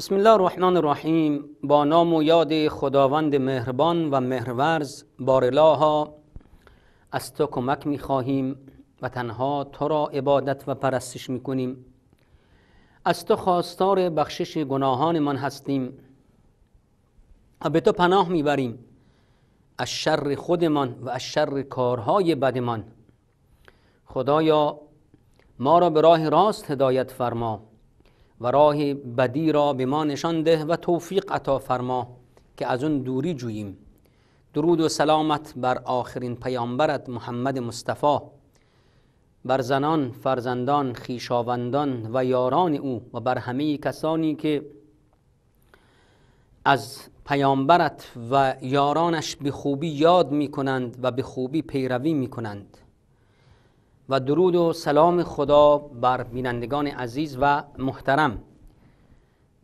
بسم الله الرحمن الرحیم با نام و یاد خداوند مهربان و مهرورز بارلاها از تو کمک می خواهیم و تنها تو را عبادت و پرستش میکنیم از تو خواستار بخشش گناهان من هستیم و به تو پناه می بریم از شر خودمان و از شر کارهای بدمان خدایا ما را به راه راست هدایت فرما و راه بدی را به ما نشان ده و توفیق عطا فرما که از اون دوری جوییم درود و سلامت بر آخرین پیامبرت محمد مصطفی بر زنان، فرزندان، خیشاوندان و یاران او و بر همه کسانی که از پیامبرت و یارانش به خوبی یاد می کنند و به خوبی پیروی می و درود و سلام خدا بر بینندگان عزیز و محترم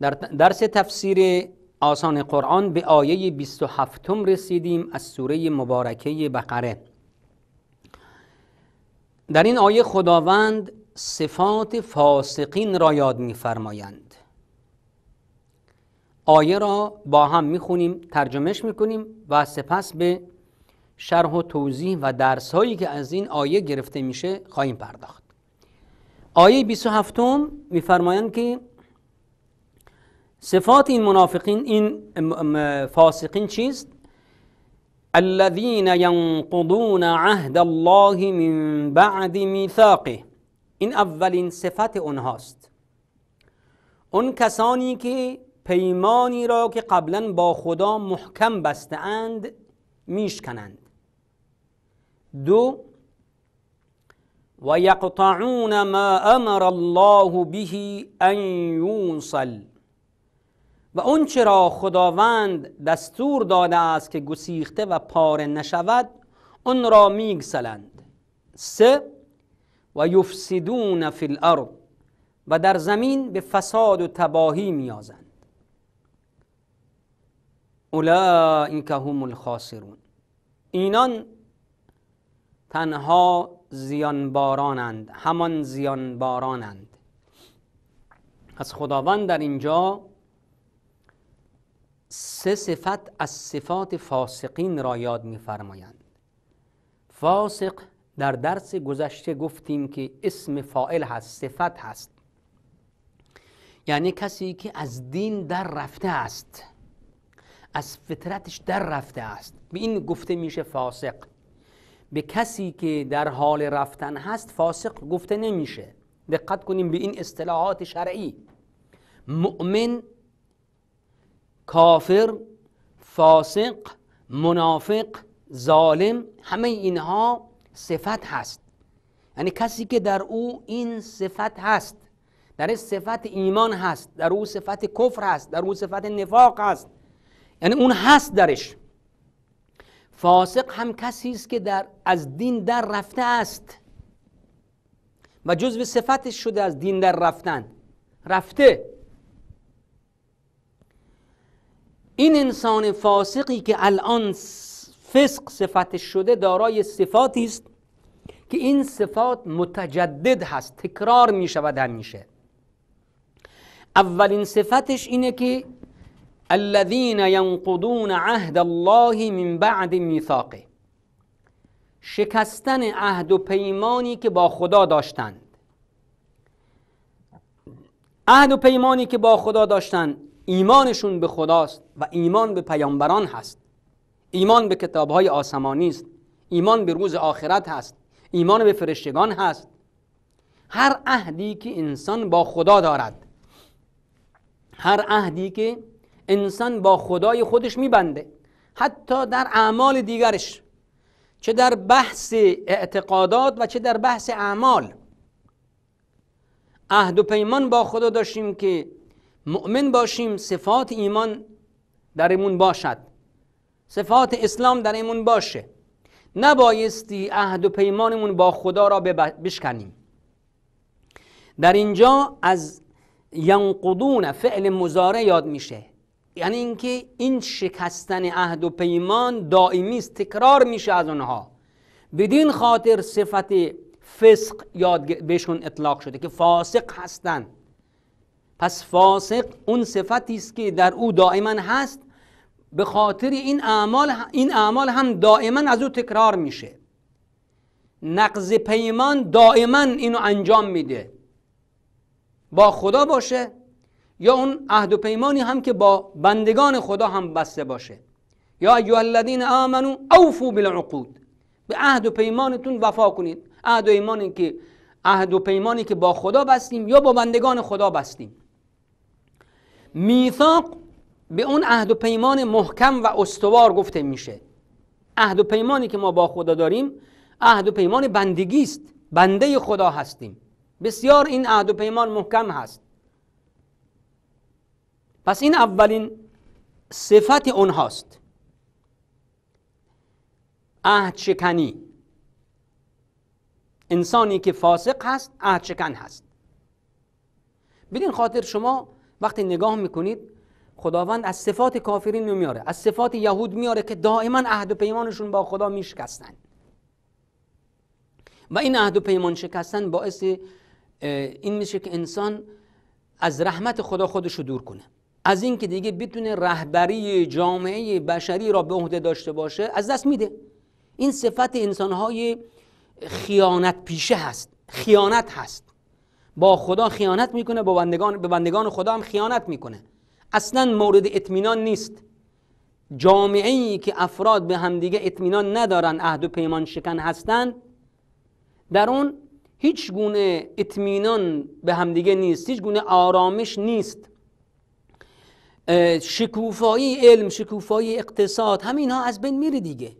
در درس تفسیر آسان قرآن به آیه 27 رسیدیم از سوره مبارکه بقره در این آیه خداوند صفات فاسقین را یاد می‌فرمایند آیه را با هم می‌خونیم ترجمهش می‌کنیم و سپس به شرح و توضیح و درس هایی که از این آیه گرفته میشه خواهیم پرداخت آیه 27 میفرمایند که صفات این منافقین این فاسقین چیست الذين ينقضون عهد الله من بعد ميثاقه این اولین صفت اونهاست اون کسانی که پیمانی را که قبلا با خدا محکم بستند میشکنند دو و یقطعون ما امر الله به ان یوصل و اون چرا خداوند دستور داده است که گسیخته و پاره نشود اون را میگسلند سه و یفسدون فی الارض و در زمین به فساد و تباهی میازند اولئک هم الخاسرون اینان تنها زیانبارانند همان زیانبارانند از خداوند در اینجا سه صفت از صفات فاسقین را یاد می‌فرمایند فاسق در درس گذشته گفتیم که اسم فائل هست صفت هست یعنی کسی که از دین در رفته است از فطرتش در رفته است به این گفته میشه فاسق به کسی که در حال رفتن هست فاسق گفته نمیشه دقت کنیم به این اصطلاحات شرعی مؤمن کافر فاسق منافق ظالم همه اینها صفت هست یعنی کسی که در او این صفت هست در صفت ایمان هست در او صفت کفر هست در او صفت نفاق هست یعنی اون هست درش فاسق هم کسی است که در از دین در رفته است و جزو صفتش شده از دین در رفتن رفته این انسان فاسقی که الان فسق صفتش شده دارای صفاتی است که این صفات متجدد هست تکرار می شود همیشه اولین صفتش اینه که الذین ینقضون عهد الله من بعد میثاقه شکستن عهد و پیمانی که با خدا داشتند عهد و پیمانی که با خدا داشتند ایمانشون به خداست و ایمان به پیامبران هست ایمان به کتابهای آسمانی است ایمان به روز آخرت هست ایمان به فرشتگان هست هر عهدی که انسان با خدا دارد هر عهدی که انسان با خدای خودش میبنده حتی در اعمال دیگرش چه در بحث اعتقادات و چه در بحث اعمال عهد و پیمان با خدا داشتیم که مؤمن باشیم صفات ایمان در باشد صفات اسلام در باشه نبایستی عهد و پیمانمون با خدا را بشکنیم در اینجا از ینقضون فعل مزاره یاد میشه یعنی اینکه این شکستن عهد و پیمان دائمی است تکرار میشه از آنها بدین خاطر صفت فسق یاد بهشون اطلاق شده که فاسق هستند پس فاسق اون صفتی است که در او دائما هست به خاطر این اعمال این اعمال هم دائما از او تکرار میشه نقض پیمان دائما اینو انجام میده با خدا باشه یا اون عهد و پیمانی هم که با بندگان خدا هم بسته باشه یا ایها الذین آمنو اوفو بالعقود به عهد و پیمانتون وفا کنید عهد و ایمانی که عهد و پیمانی که با خدا بستیم یا با بندگان خدا بستیم میثاق به اون عهد و پیمان محکم و استوار گفته میشه عهد و پیمانی که ما با خدا داریم عهد و پیمان بندگی است بنده خدا هستیم بسیار این عهد و پیمان محکم هست پس این اولین صفت اونهاست عهد شکنی انسانی که فاسق هست عهد شکن هست بدین خاطر شما وقتی نگاه میکنید خداوند از صفات کافرین نمیاره از صفات یهود میاره که دائما عهد و پیمانشون با خدا میشکستن و این عهد و پیمان شکستن باعث این میشه که انسان از رحمت خدا خودشو دور کنه از اینکه دیگه بتونه رهبری جامعه بشری را به عهده داشته باشه از دست میده این صفت انسانهای خیانت پیشه هست خیانت هست با خدا خیانت میکنه با بندگان به بندگان خدا هم خیانت میکنه اصلا مورد اطمینان نیست جامعه ای که افراد به همدیگه اطمینان ندارن عهد و پیمان شکن هستند در اون هیچ گونه اطمینان به همدیگه نیست هیچ گونه آرامش نیست شکوفایی علم شکوفایی اقتصاد همین ها از بین میره دیگه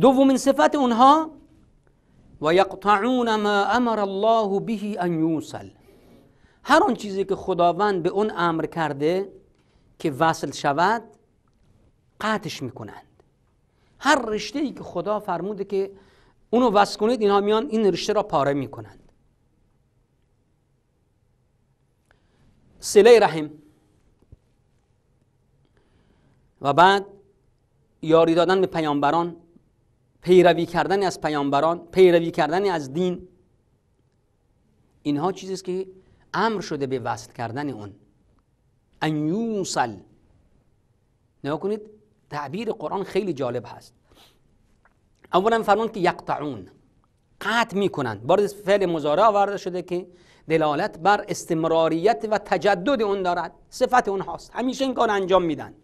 دومین صفت اونها و یقطعون ما امر الله به ان یوصل هر آن چیزی که خداوند به اون امر کرده که وصل شود قطعش میکنند هر رشته ای که خدا فرموده که اونو وصل کنید اینها میان این رشته را پاره میکنند سله رحم و بعد یاری دادن به پیامبران پیروی کردن از پیامبران پیروی کردن از دین اینها چیزی است که امر شده به وصل کردن اون ان یوصل نگاه کنید تعبیر قرآن خیلی جالب هست اولا فرمود که یقطعون قطع میکنند بار فعل مزاره آورده شده که دلالت بر استمراریت و تجدد اون دارد صفت اون هاست همیشه این کار انجام میدن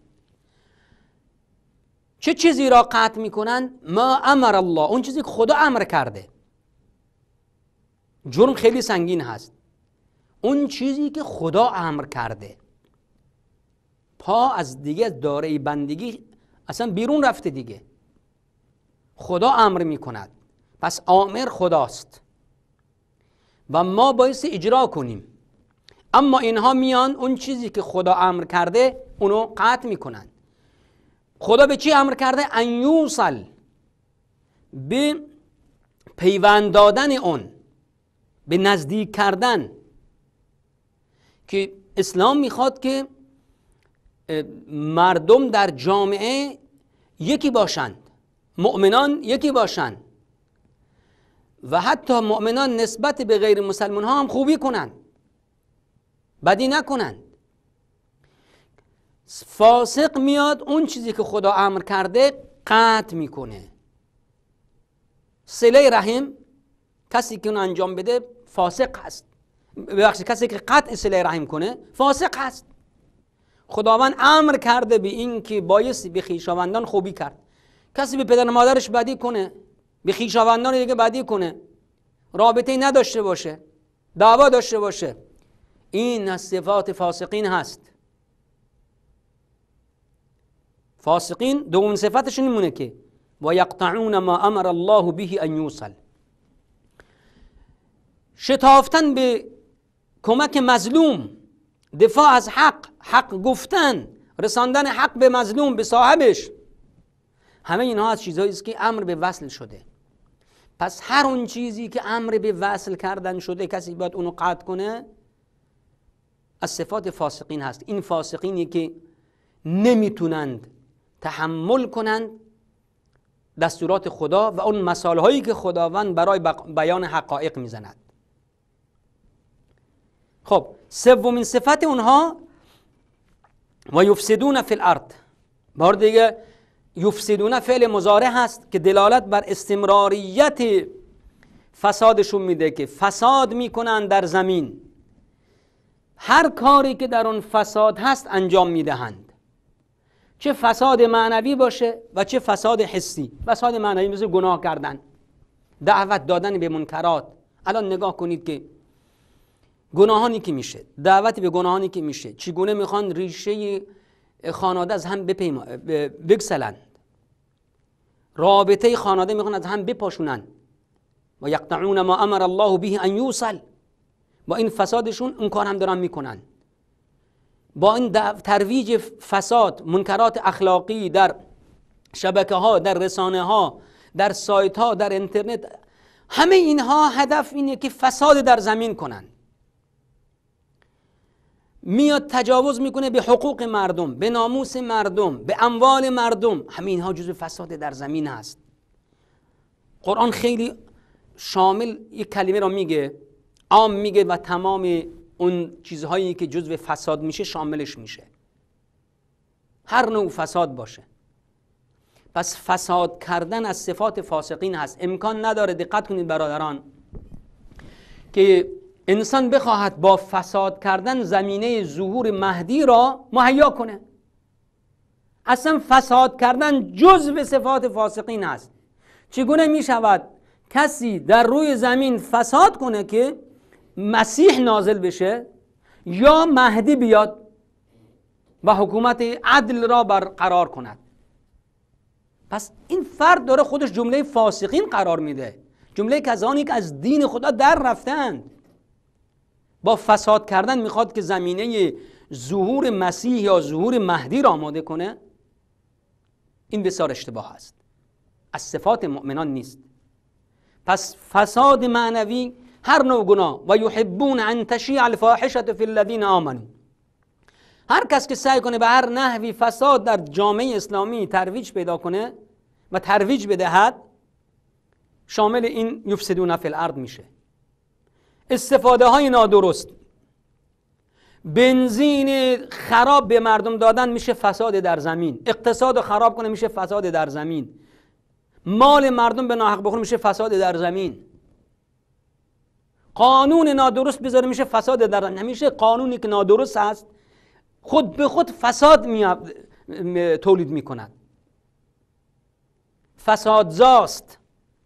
چه چیزی را قطع میکنن ما امر الله اون چیزی که خدا امر کرده جرم خیلی سنگین هست اون چیزی که خدا امر کرده پا از دیگه داره بندگی اصلا بیرون رفته دیگه خدا امر میکند پس آمر خداست و ما باعث اجرا کنیم اما اینها میان اون چیزی که خدا امر کرده اونو قطع میکنند خدا به چی امر کرده ان یوصل به پیوند دادن اون به نزدیک کردن که اسلام میخواد که مردم در جامعه یکی باشند مؤمنان یکی باشند و حتی مؤمنان نسبت به غیر مسلمان ها هم خوبی کنند بدی نکنند فاسق میاد اون چیزی که خدا امر کرده قطع میکنه سله رحم کسی که اون انجام بده فاسق هست ببخشید کسی که قطع سله رحم کنه فاسق هست خداوند امر کرده به این که بایستی به خیشاوندان خوبی کرد کسی به پدر مادرش بدی کنه به خیشاوندان دیگه بدی کنه رابطه نداشته باشه دعوا داشته باشه این از صفات فاسقین هست فاسقین دومین صفتش نمونه که و یقطعون ما امر الله به ان یوصل شتافتن به کمک مظلوم دفاع از حق حق گفتن رساندن حق به مظلوم به صاحبش همه اینها از چیزهایی است که امر به وصل شده پس هر اون چیزی که امر به وصل کردن شده کسی باید اونو قطع کنه از صفات فاسقین هست این فاسقینی که نمیتونند تحمل کنند دستورات خدا و اون مثالهایی که خداوند برای بیان حقایق میزند خب سومین صفت اونها و یفسدون فی الارض بار دیگه یفسدونه فعل مزاره هست که دلالت بر استمراریت فسادشون میده که فساد میکنن در زمین هر کاری که در اون فساد هست انجام میدهند چه فساد معنوی باشه و چه فساد حسی فساد معنوی مثل گناه کردن دعوت دادن به منکرات الان نگاه کنید که گناهانی که میشه دعوت به گناهانی که میشه چگونه میخوان ریشه خانواده از هم بگسلن رابطه خانواده میخوان از هم بپاشونن و یقطعون ما امر الله به ان یوصل با این فسادشون اون کار هم دارن میکنن با این ترویج فساد منکرات اخلاقی در شبکه ها در رسانه ها در سایت ها در اینترنت همه اینها هدف اینه که فساد در زمین کنن میاد تجاوز میکنه به حقوق مردم به ناموس مردم به اموال مردم همین ها جزو فساد در زمین هست قرآن خیلی شامل یک کلمه را میگه عام میگه و تمام اون چیزهایی که جزو فساد میشه شاملش میشه هر نوع فساد باشه پس فساد کردن از صفات فاسقین هست امکان نداره دقت کنید برادران که انسان بخواهد با فساد کردن زمینه ظهور مهدی را مهیا کنه اصلا فساد کردن به صفات فاسقین است چگونه می شود کسی در روی زمین فساد کنه که مسیح نازل بشه یا مهدی بیاد و حکومت عدل را برقرار کند پس این فرد داره خودش جمله فاسقین قرار میده جمله کسانی که از دین خدا در رفتند با فساد کردن میخواد که زمینه ظهور مسیح یا ظهور مهدی را آماده کنه این بسیار اشتباه است از صفات مؤمنان نیست پس فساد معنوی هر نوع گناه و یحبون ان تشیع الفاحشه فی الذین آمنوا هر کس که سعی کنه به هر نحوی فساد در جامعه اسلامی ترویج پیدا کنه و ترویج بدهد شامل این یفسدون فی الارض میشه استفاده های نادرست بنزین خراب به مردم دادن میشه فساد در زمین اقتصاد خراب کنه میشه فساد در زمین مال مردم به ناحق بخوره میشه فساد در زمین قانون نادرست بذاره میشه فساد در زمین همیشه قانونی که نادرست هست خود به خود فساد می... تولید میکند فسادزاست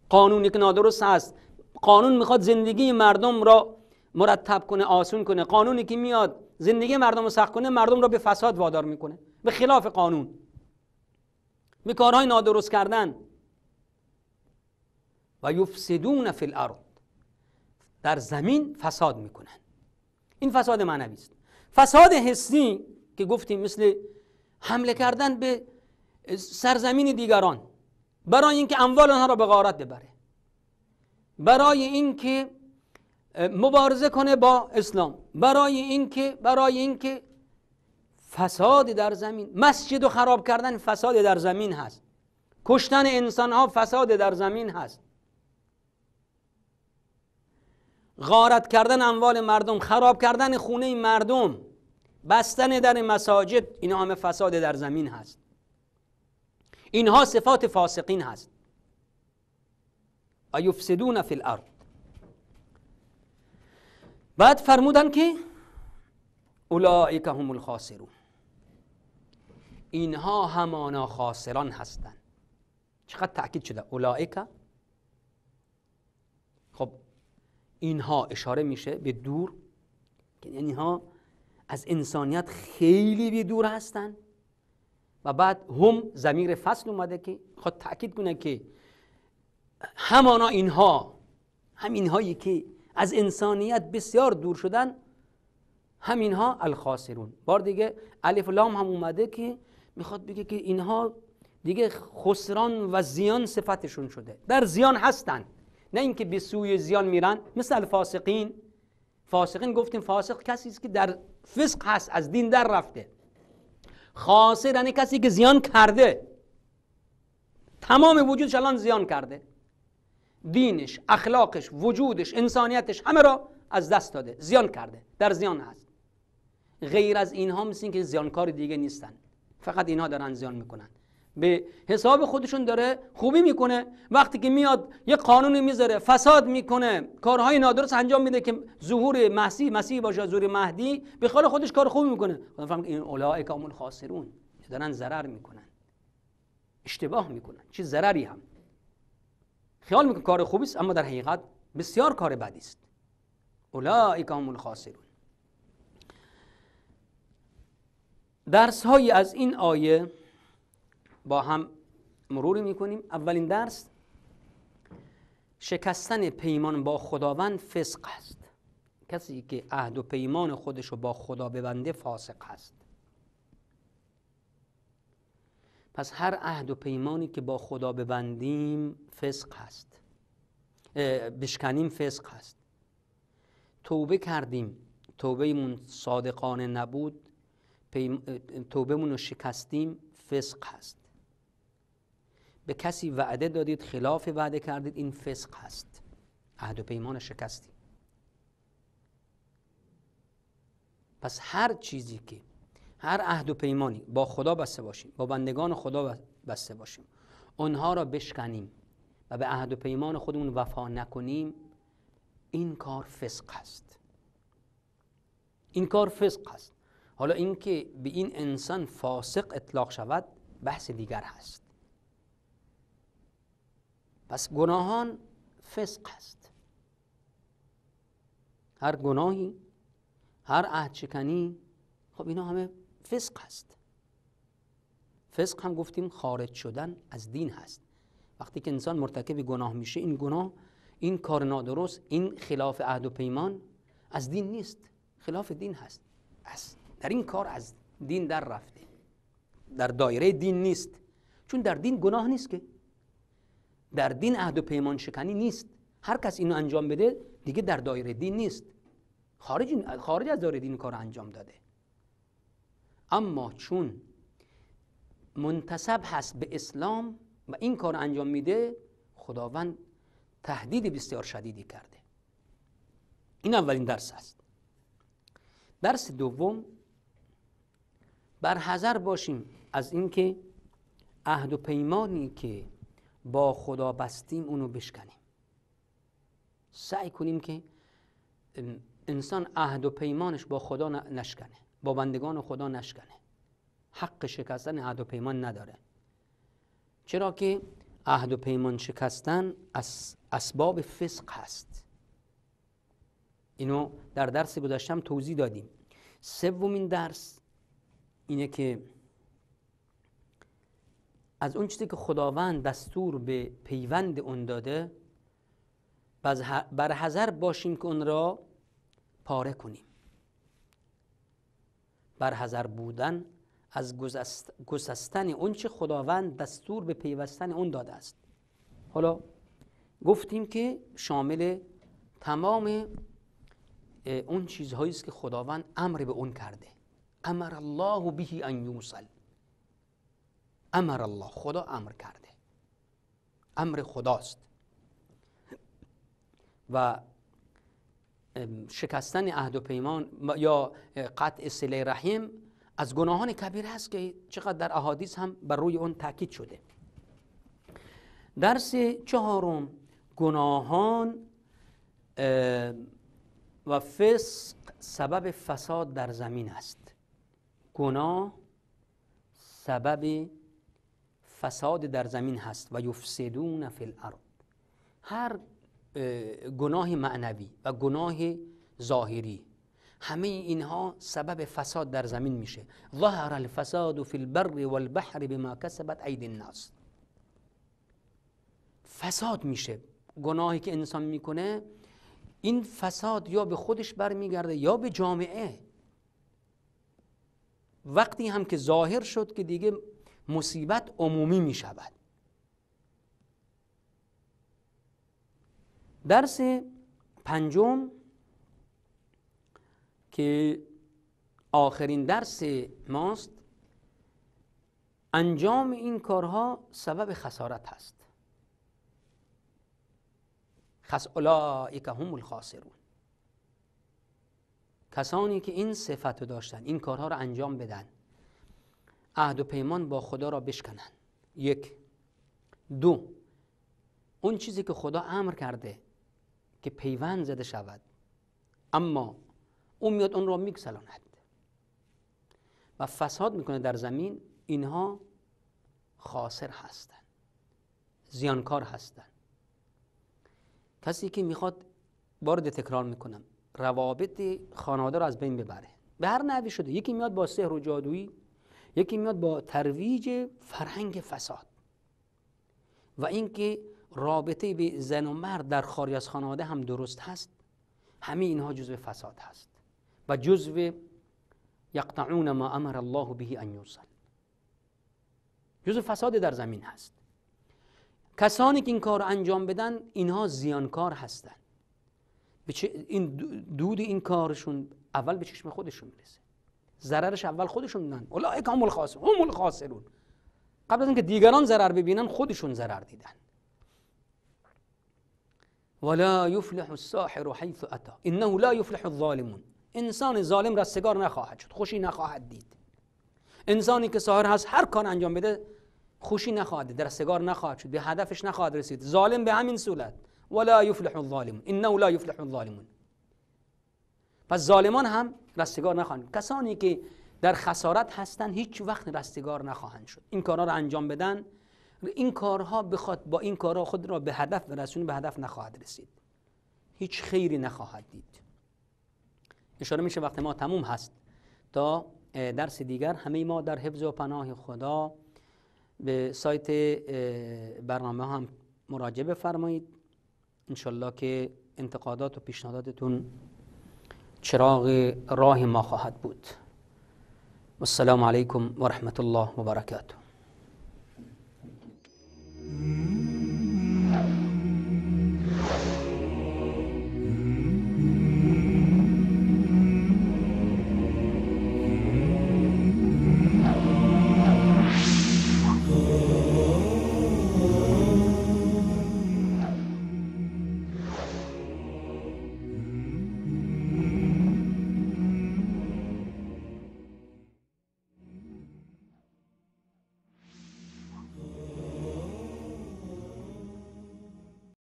قانونی که نادرست هست قانون میخواد زندگی مردم را مرتب کنه آسون کنه قانونی که میاد زندگی مردم رو سخت کنه مردم را به فساد وادار میکنه به خلاف قانون به کارهای نادرست کردن و یفسدون فی الارض در زمین فساد میکنن این فساد معنوی است فساد حسی که گفتیم مثل حمله کردن به سرزمین دیگران برای اینکه اموال آنها را به غارت ببره برای اینکه مبارزه کنه با اسلام برای اینکه برای اینکه فساد در زمین مسجد و خراب کردن فساد در زمین هست کشتن انسان ها فساد در زمین هست غارت کردن اموال مردم خراب کردن خونه مردم بستن در مساجد این همه فساد در زمین هست اینها صفات فاسقین هست و یفسدون فی الارض بعد فرمودن که اولائک هم الخاسرون اینها همانا خاسران هستند چقدر تاکید شده اولایک خب اینها اشاره میشه به دور یعنی اینها از انسانیت خیلی به دور هستند و بعد هم زمیر فصل اومده که خود تاکید کنه که همانا اینها همینهایی که از انسانیت بسیار دور شدن ها الخاسرون بار دیگه الف لام هم اومده که میخواد بگه که اینها دیگه خسران و زیان صفتشون شده در زیان هستن نه اینکه به سوی زیان میرن مثل الفاسقین فاسقین گفتیم فاسق کسی است که در فسق هست از دین در رفته خاسر یعنی کسی که زیان کرده تمام وجودش الان زیان کرده دینش اخلاقش وجودش انسانیتش همه را از دست داده زیان کرده در زیان هست غیر از اینها مثل که زیانکار دیگه نیستن فقط اینها دارن زیان میکنن به حساب خودشون داره خوبی میکنه وقتی که میاد یه قانونی میذاره فساد میکنه کارهای نادرست انجام میده که ظهور مسیح مسیح باشه ظهور مهدی به خال خودش کار خوبی میکنه خدا این اولئک هم الخاسرون دارن ضرر میکنن اشتباه میکنن چی ضرری هم خیال میکنه کار خوبی است اما در حقیقت بسیار کار بدی است اولئک هم الخاسرون درس هایی از این آیه با هم مرور میکنیم اولین درس شکستن پیمان با خداوند فسق است کسی که عهد و پیمان خودش رو با خدا ببنده فاسق است پس هر عهد و پیمانی که با خدا ببندیم فسق هست بشکنیم فسق هست توبه کردیم توبهمون صادقانه نبود توبه رو شکستیم فسق هست به کسی وعده دادید خلاف وعده کردید این فسق هست عهد و پیمان شکستیم پس هر چیزی که هر عهد و پیمانی با خدا بسته باشیم با بندگان خدا بسته باشیم آنها را بشکنیم و به عهد و پیمان خودمون وفا نکنیم این کار فسق است این کار فسق است حالا اینکه به این انسان فاسق اطلاق شود بحث دیگر هست پس گناهان فسق است هر گناهی هر عهد شکنی خب اینا همه فسق هست فسق هم گفتیم خارج شدن از دین هست وقتی که انسان مرتکب گناه میشه این گناه این کار نادرست این خلاف عهد و پیمان از دین نیست خلاف دین هست از در این کار از دین در رفته در دایره دین نیست چون در دین گناه نیست که در دین عهد و پیمان شکنی نیست هر کس اینو انجام بده دیگه در دایره دین نیست خارج, خارج از دایره دین کار انجام داده اما چون منتصب هست به اسلام و این کار انجام میده خداوند تهدید بسیار شدیدی کرده این اولین درس است درس دوم بر حذر باشیم از اینکه عهد و پیمانی که با خدا بستیم اونو بشکنیم سعی کنیم که انسان عهد و پیمانش با خدا نشکنه با بندگان خدا نشکنه حق شکستن عهد و پیمان نداره چرا که عهد و پیمان شکستن از اسباب فسق هست اینو در درس گذاشتم توضیح دادیم سومین درس اینه که از اون چیزی که خداوند دستور به پیوند اون داده بر باشیم که اون را پاره کنیم برحضر بودن از گسستن اون خداوند دستور به پیوستن اون داده است حالا گفتیم که شامل تمام اون چیزهایی است که خداوند امر به اون کرده امر الله به ان یوصل امر الله خدا امر کرده امر خداست و شکستن عهد و پیمان یا قطع صله رحیم از گناهان کبیر هست که چقدر در احادیث هم بر روی اون تاکید شده درس چهارم گناهان و فسق سبب فساد در زمین است گناه سبب فساد در زمین هست و یفسدون فی الارض هر گناه معنوی و گناه ظاهری همه اینها سبب فساد در زمین میشه ظهر الفساد فی البر والبحر بما کسبت عید الناس فساد میشه گناهی که انسان میکنه این فساد یا به خودش برمیگرده یا به جامعه وقتی هم که ظاهر شد که دیگه مصیبت عمومی میشود درس پنجم که آخرین درس ماست انجام این کارها سبب خسارت هست خس اولئک هم الخاسرون کسانی که این صفت رو داشتن این کارها را انجام بدن عهد و پیمان با خدا را بشکنن یک دو اون چیزی که خدا امر کرده که پیوند زده شود اما اون میاد اون را میگسلاند و فساد میکنه در زمین اینها خاسر هستند زیانکار هستند کسی که میخواد بارد تکرار میکنم روابط خانواده رو از بین ببره به هر نوی شده یکی میاد با سحر و جادویی یکی میاد با ترویج فرهنگ فساد و اینکه رابطه به زن و مرد در خارج از خانواده هم درست هست همه اینها جزء فساد هست و جزء یقطعون ما امر الله به ان یوصل جزء فساد در زمین هست کسانی که این کار انجام بدن اینها زیانکار هستند این دود این کارشون اول به چشم خودشون میرسه ضررش اول خودشون میدن اولئک هم الخاسرون هم الخاسرون قبل از اینکه دیگران ضرر ببینن خودشون ضرر دیدن ولا یفلح الساحر حیث اتا انه لا یفلح الظالمون انسان ظالم رستگار نخواهد شد خوشی نخواهد دید انسانی که ساحر هست هر کار انجام بده خوشی نخواهد دید رستگار نخواهد شد به هدفش نخواهد رسید ظالم به همین صورت ولا یفلح الظالمون انه لا یفلح الظالمون پس ظالمان هم رستگار نخواهند کسانی که در خسارت هستند هیچ وقت رستگار نخواهند شد این کارا رو انجام بدن این کارها بخواد با این کارها خود را به هدف برسونه به هدف نخواهد رسید هیچ خیری نخواهد دید اشاره میشه وقت ما تموم هست تا درس دیگر همه ما در حفظ و پناه خدا به سایت برنامه هم مراجعه بفرمایید انشالله که انتقادات و پیشنهاداتتون چراغ راه ما خواهد بود والسلام علیکم و رحمت الله و برکاته